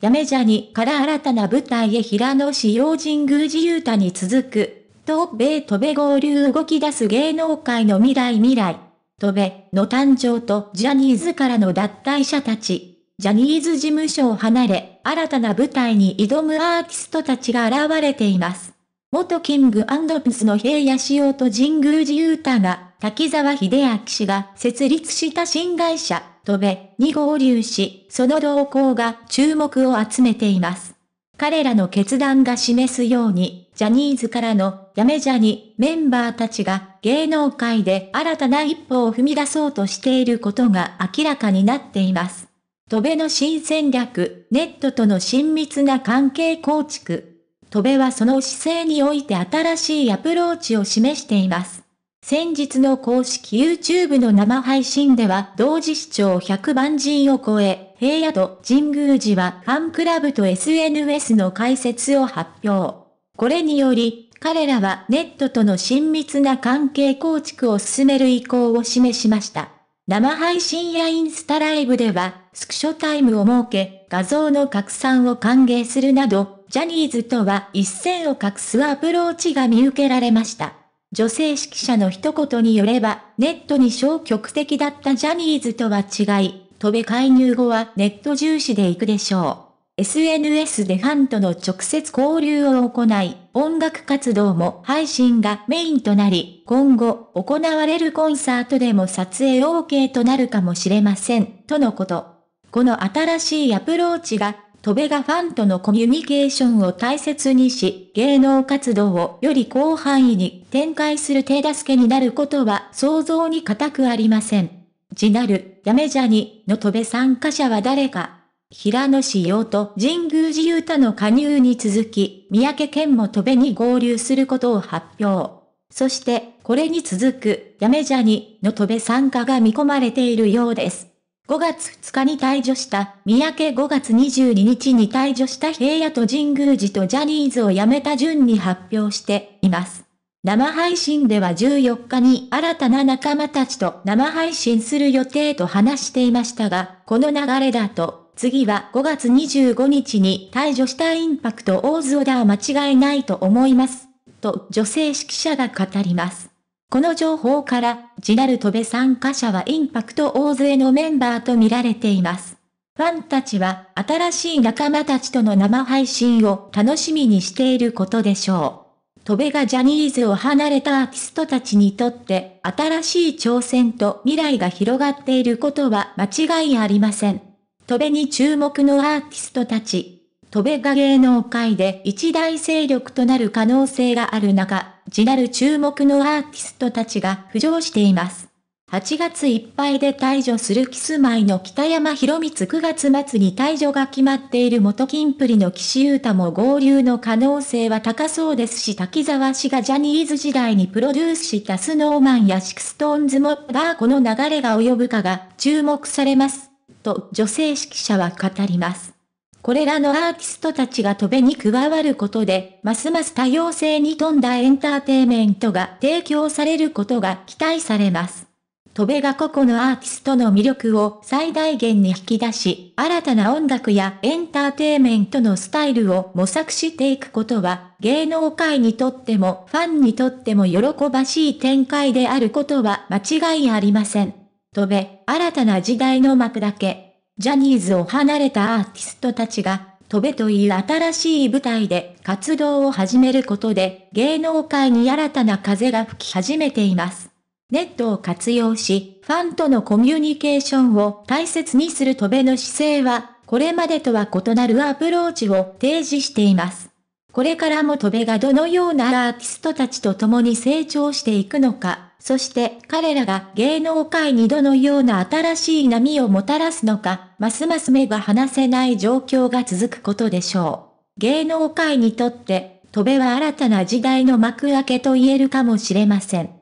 やめじゃにから新たな舞台へ平野志陽神宮寺雄太に続く、と、米とべ合流動き出す芸能界の未来未来。とべ、の誕生とジャニーズからの脱退者たち。ジャニーズ事務所を離れ、新たな舞台に挑むアーティストたちが現れています。元キングピスの平野仕様と神宮寺雄太が滝沢秀明氏が設立した新会社、戸部に合流し、その動向が注目を集めています。彼らの決断が示すように、ジャニーズからのやめジャニメンバーたちが芸能界で新たな一歩を踏み出そうとしていることが明らかになっています。戸辺の新戦略、ネットとの親密な関係構築。戸部はその姿勢において新しいアプローチを示しています。先日の公式 YouTube の生配信では同時視聴100万人を超え、平野と神宮寺はファンクラブと SNS の解説を発表。これにより、彼らはネットとの親密な関係構築を進める意向を示しました。生配信やインスタライブでは、スクショタイムを設け、画像の拡散を歓迎するなど、ジャニーズとは一線を画すアプローチが見受けられました。女性指揮者の一言によれば、ネットに消極的だったジャニーズとは違い、戸べ介入後はネット重視で行くでしょう。SNS でファンとの直接交流を行い、音楽活動も配信がメインとなり、今後行われるコンサートでも撮影 OK となるかもしれません、とのこと。この新しいアプローチが戸部がファンとのコミュニケーションを大切にし、芸能活動をより広範囲に展開する手助けになることは想像に難くありません。ジナル、ヤメジャニの戸部参加者は誰か平野志陽と神宮寺勇太の加入に続き、三宅健も戸部に合流することを発表。そして、これに続く、ヤメジャニの戸部参加が見込まれているようです。5月2日に退場した、三宅5月22日に退場した平野と神宮寺とジャニーズを辞めた順に発表しています。生配信では14日に新たな仲間たちと生配信する予定と話していましたが、この流れだと、次は5月25日に退場したインパクトオーズオダー間違いないと思います。と女性指揮者が語ります。この情報から、ジナルトベ参加者はインパクト大勢のメンバーと見られています。ファンたちは、新しい仲間たちとの生配信を楽しみにしていることでしょう。トベがジャニーズを離れたアーティストたちにとって、新しい挑戦と未来が広がっていることは間違いありません。トベに注目のアーティストたち、戸部が芸能界で一大勢力となる可能性がある中、地なる注目のアーティストたちが浮上しています。8月いっぱいで退場するキスマイの北山博光9月末に退場が決まっている元金プリの岸優太も合流の可能性は高そうですし滝沢氏がジャニーズ時代にプロデュースしたスノーマンやシクストーンズもバーこの流れが及ぶかが注目されます。と女性指揮者は語ります。これらのアーティストたちが飛べに加わることで、ますます多様性に富んだエンターテイメントが提供されることが期待されます。飛べが個々のアーティストの魅力を最大限に引き出し、新たな音楽やエンターテイメントのスタイルを模索していくことは、芸能界にとってもファンにとっても喜ばしい展開であることは間違いありません。飛べ、新たな時代の幕だけ。ジャニーズを離れたアーティストたちが、飛べという新しい舞台で活動を始めることで、芸能界に新たな風が吹き始めています。ネットを活用し、ファンとのコミュニケーションを大切にする戸辺の姿勢は、これまでとは異なるアプローチを提示しています。これからも戸部がどのようなアーティストたちと共に成長していくのか、そして彼らが芸能界にどのような新しい波をもたらすのか、ますます目が離せない状況が続くことでしょう。芸能界にとって、戸部は新たな時代の幕開けと言えるかもしれません。